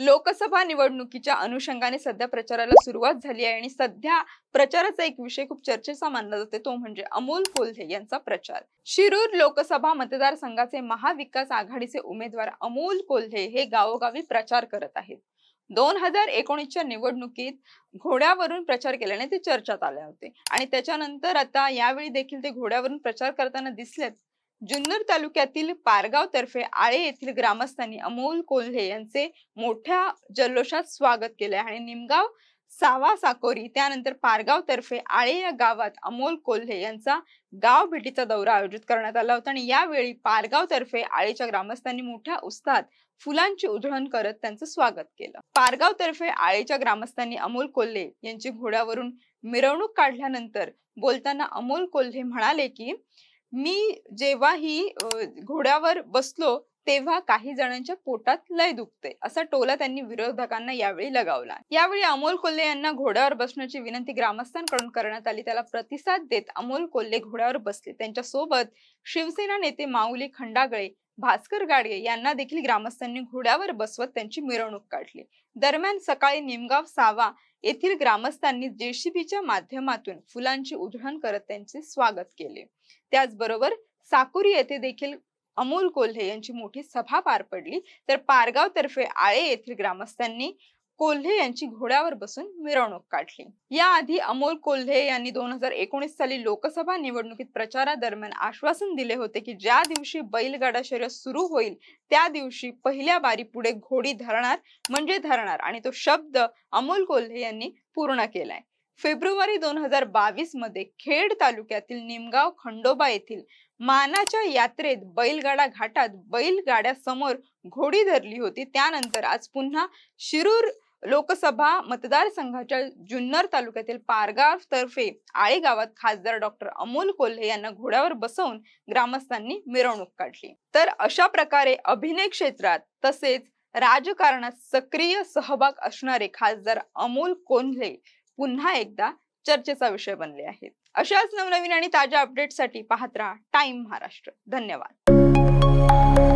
लोकसभा निवडणुकीच्या अनुषंगाने सध्या प्रचाराला सुरुवात झाली आहे आणि सध्या प्रचाराचा एक विषय खूप चर्चेचा मानला जातो तो म्हणजे अमोल कोल्हे यांचा प्रचार शिरूर लोकसभा मतदारसंघाचे महाविकास आघाडीचे उमेदवार अमोल कोल्हे हे गावोगावी प्रचार करत आहेत दोन हजार एकोणीसच्या निवडणुकीत घोड्यावरून प्रचार केल्याने ते चर्चात आले होते आणि त्याच्यानंतर आता यावेळी देखील ते घोड्यावरून प्रचार करताना दिसलेत जुन्नर तालुक्यातील पारगाव तर्फे आळे येथील ग्रामस्थांनी अमोल कोल्हे यांचे मोठ्या जल्लोषात स्वागत केले आणि निमगाव सावा साकोरी त्यानंतर पारगाव तर्फे आळे या गावात अमोल कोल्हे यांचा गाव भेटीचा दौरा आयोजित करण्यात आला होता आणि यावेळी पारगाव तर्फे आळेच्या ग्रामस्थांनी मोठ्या उत्साहात फुलांची उधळण करत त्यांचं स्वागत केलं पारगाव तर्फे आळेच्या ग्रामस्थांनी अमोल कोल्हे यांची घोड्यावरून मिरवणूक काढल्यानंतर बोलताना अमोल कोल्हे म्हणाले की मी जेव्हाही घोड्यावर बसलो तेव्हा काही जणांच्या पोटात लय दुखते असा टोला त्यांनी विरोधकांना यावेळी लगावला यावेळी अमोल कोल्हे यांना घोड्यावर बसण्याची विनंती ग्रामस्थांकडून करण्यात आली त्याला प्रतिसाद देत अमोल कोल्हे घोड्यावर बसले त्यांच्या सोबत शिवसेना नेते माऊली खंडागळे भास्कर गाडगे यांना देखील ग्रामस्थांनी घोड्यावर बसवत त्यांची मिरवणूक काढली दरम्यान सकाळी निमगाव सावा येथील ग्रामस्थांनी जेसीबीच्या माध्यमातून फुलांची उधळण करत त्यांचे स्वागत केले त्याचबरोबर साकुरी येथे देखील अमोल कोल्हे यांची मोठी सभा पार पडली तर पारगाव तर्फे आळे येथील ग्रामस्थांनी कोल्हे यांची घोड्यावर बसून मिरवणूक काढली याआधी अमोल कोल्हे यांनी दोन हजार एकोणीस साली लोकसभा निवडणुकीत दरम्यान आश्वासन दिले होते की ज्या दिवशी बैलगाडा शर्यत सुरू होईल त्या दिवशी पहिल्या बारी पुढे घोडी धरणार म्हणजे धरणार आणि तो शब्द अमोल कोल्हे यांनी पूर्ण केलाय फेब्रुवारी दोन हजार बावीस मध्ये खेड तालुक्यातील निमगाव खंडोबा येथील मानाच्या यात्रेत बैलगाडा घाटात बैलगाड्यासमोर घोडी धरली होती त्यानंतर आज पुन्हा शिरूर लोकसभा मतदारसंघाच्या जुन्नर तालुक्यातील पारगाव तर्फे आळे गावात खासदार डॉक्टर अमोल कोल्हे यांना घोड्यावर बसवून ग्रामस्थांनी मिरवणूक काढली तर अशा प्रकारे अभिनय क्षेत्रात तसेच राजकारणात सक्रिय सहभाग असणारे खासदार अमोल कोल्हे पुन्हा एकदा चर्चेचा विषय बनले आहेत अशाच नवनवीन आणि ताज्या अपडेटसाठी पाहत राहा टाइम महाराष्ट्र धन्यवाद